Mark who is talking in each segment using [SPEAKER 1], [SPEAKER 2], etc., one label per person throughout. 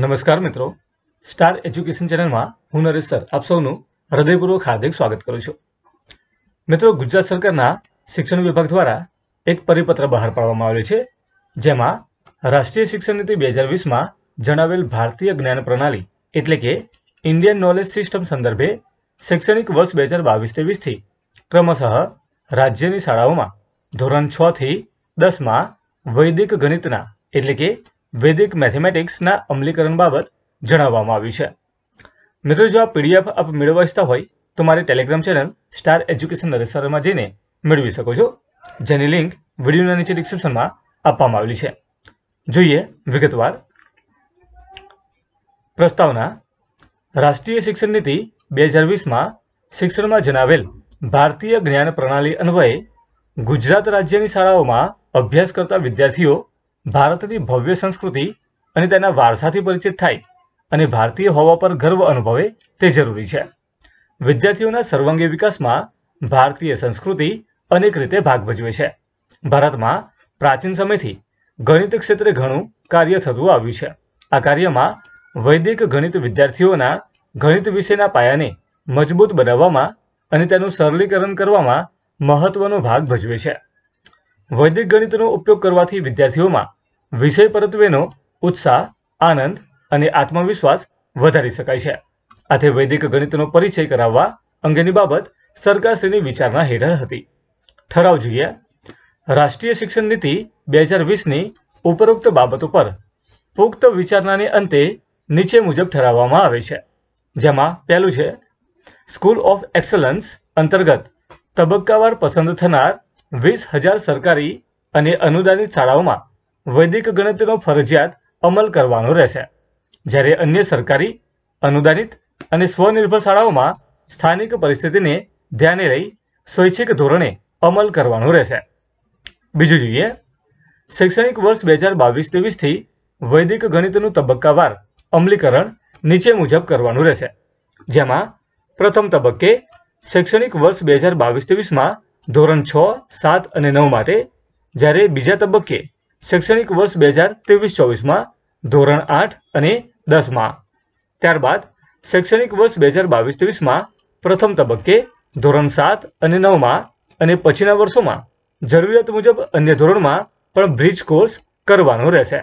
[SPEAKER 1] નમસ્કાર મિત્રો star education ચેનલમાં હું નરેશ સર આપ સૌનું હૃદયપૂર્વક હાર્દિક સ્વાગત કરું છું મિત્રો ગુજરાત સરકારના શિક્ષણ વિભાગ દ્વારા એક પરિપત્ર બહાર પાડવામાં આવ્યો છે જેમાં રાષ્ટ્રીય શિક્ષણ નીતિ બે હજાર વીસમાં જણાવેલ ભારતીય જ્ઞાન પ્રણાલી એટલે કે ઇન્ડિયન નોલેજ સિસ્ટમ સંદર્ભે શૈક્ષણિક વર્ષ બે હજાર બાવીસ ત્રેવીસથી ક્રમશઃ રાજ્યની શાળાઓમાં ધોરણ છથી દસમાં વૈદિક ગણિતના એટલે કે વૈદિક મેથેમેટિક્સના અમલીકરણ બાબત જણાવવામાં આવ્યું છે મિત્રો જો આ પીડીએફ આપ મેળવવા ઈચ્છતા હોય તો મારી ટેલિગ્રામ ચેનલ સ્ટાર એજ્યુકેશન નરેસરમાં જઈને મેળવી શકો છો જેની લિંક વિડીયોના નીચે ડિસ્ક્રિપ્શનમાં આપવામાં આવેલી છે જોઈએ વિગતવાર પ્રસ્તાવના રાષ્ટ્રીય શિક્ષણ નીતિ બે હજાર વીસમાં શિક્ષણમાં જણાવેલ ભારતીય જ્ઞાન પ્રણાલી અન્વયે ગુજરાત રાજ્યની શાળાઓમાં અભ્યાસ કરતા વિદ્યાર્થીઓ ભારતની ભવ્ય સંસ્કૃતિ અને તેના વારસાથી પરિચિત થાય અને ભારતીય હોવા પર ગર્વ અનુભવે તે જરૂરી છે વિદ્યાર્થીઓના સર્વાંગી વિકાસમાં ભારતીય સંસ્કૃતિ અનેક રીતે ભાગ ભજવે છે ભારતમાં પ્રાચીન સમયથી ગણિત ક્ષેત્રે ઘણું કાર્ય થતું આવ્યું છે આ કાર્યમાં વૈદિક ગણિત વિદ્યાર્થીઓના ગણિત વિશેના પાયાને મજબૂત બનાવવામાં અને તેનું સરળીકરણ કરવામાં મહત્વનો ભાગ ભજવે છે વૈદિક ગણિતનો ઉપયોગ કરવાથી વિદ્યાર્થીઓમાં વિષય પરત્વેનો ઉત્સાહ આનંદ અને આત્મવિશ્વાસ વધારી શકાય છે આથી વૈદિક ગણિતનો પરિચય કરાવવા અંગેની બાબત સરકારશ્રીની વિચારણા હેઠળ હતી ઠરાવ જોઈએ રાષ્ટ્રીય શિક્ષણ નીતિ બે હજાર વીસની ઉપરોક્ત બાબતો પર પુખ્ત વિચારણાને અંતે નીચે મુજબ ઠરાવવામાં આવે છે જેમાં પહેલું છે સ્કૂલ ઓફ એક્સલન્સ અંતર્ગત તબક્કાવાર પસંદ થનાર વીસ હજાર સરકારી અને અનુદાનિત શાળાઓમાં વૈદિક ગણતરીનો ફરજિયાત અમલ કરવાનો રહેશે જ્યારે અન્ય સરકારી અનુદાનિત અને સ્વનિર્ભર શાળાઓમાં સ્થાનિક પરિસ્થિતિને ધ્યાને લઈ સ્વૈચ્છિક ધોરણે અમલ કરવાનો રહેશે બીજું જોઈએ શૈક્ષણિક વર્ષ બે હજાર બાવીસ ત્રેવીસથી વૈદિક ગણિતનું તબક્કાવાર અમલીકરણ નીચે મુજબ કરવાનું રહેશે જેમાં પ્રથમ તબક્કે શૈક્ષણિક વર્ષ બે હજાર બાવીસ ત્રેવીસમાં ધોરણ છ સાત અને નવ માટે જ્યારે બીજા તબક્કે શૈક્ષણિક વર્ષ બે હજાર ત્રેવીસ ચોવીસમાં ધોરણ આઠ અને દસમાં ત્યારબાદ શૈક્ષણિક વર્ષ બે હજાર બાવીસ ત્રેવીસમાં પ્રથમ તબક્કે ધોરણ સાત અને નવમાં અને પછીના વર્ષોમાં જરૂરિયાત મુજબ અન્ય ધોરણમાં પણ બ્રિજ કોર્સ કરવાનો રહેશે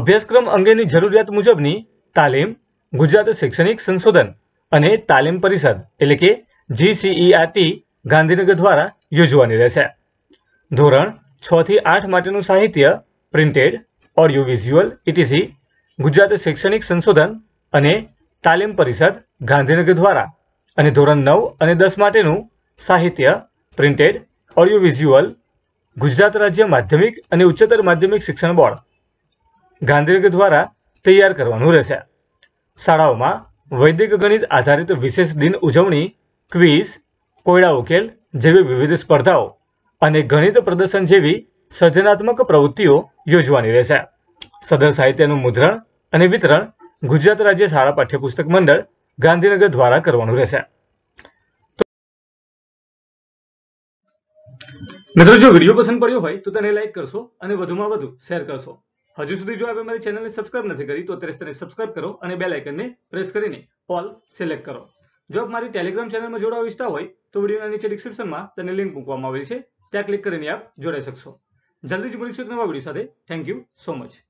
[SPEAKER 1] અભ્યાસક્રમ અંગેની જરૂરિયાત મુજબની તાલીમ ગુજરાત શૈક્ષણિક સંશોધન અને તાલીમ પરિષદ એટલે કે જીસીઈઆરટી ગાંધીનગર દ્વારા યોજવાની રહેશે ધોરણ છથી આઠ માટેનું સાહિત્ય printed audio visual ETC Gujarat શૈક્ષણિક સંશોધન અને તાલીમ પરિષદ ગાંધીનગર દ્વારા અને ધોરણ નવ અને દસ માટેનું સાહિત્ય પ્રિન્ટેડ ઓડિયો વિઝ્યુઅલ ગુજરાત રાજ્ય માધ્યમિક અને ઉચ્ચતર માધ્યમિક શિક્ષણ બોર્ડ ગાંધીનગર દ્વારા તૈયાર કરવાનું રહેશે શાળાઓમાં વૈદિક ગણિત આધારિત વિશેષ દિન ઉજવણી ક્વિઝ કોયડા ઉકેલ જેવી વિવિધ સ્પર્ધાઓ અને ગણિત પ્રદર્શન જેવી સર્જનાત્મક પ્રવૃત્તિઓ યોજવાની રહેશે સદર સાહિત્યનું મુદ્રણ અને વિતરણ ગુજરાત રાજ્ય શાળા પાઠ્યપુસ્તક મંડળ ગાંધીનગર દ્વારા કરવાનું રહેશે મિત્રો જો વિડીયો પસંદ પડ્યો હોય તો તેને લાઈક કરશો અને વધુમાં વધુ શેર કરશો હજુ સુધી જો આપણે મારી ચેનલને સબસ્ક્રાઇબ નથી કરી તો અત્યારે તેને સબસ્ક્રાઇબ કરો અને બે લાઇકનને પ્રેસ કરીને ઓલ સિલેક્ટ કરો જો આપ મારી ટેલિગ્રામ ચેનલમાં જોડાવા ઈચ્છતા હોય તો વિડીયોના નીચે ડિસ્ક્રિપ્શનમાં તેને લિંક મૂકવામાં આવી છે ત્યાં ક્લિક કરીને આપ જોડાઈ શકશો જલ્દી જ મળીશું એક નવા વિડીયો સાથે થેન્ક યુ સો મચ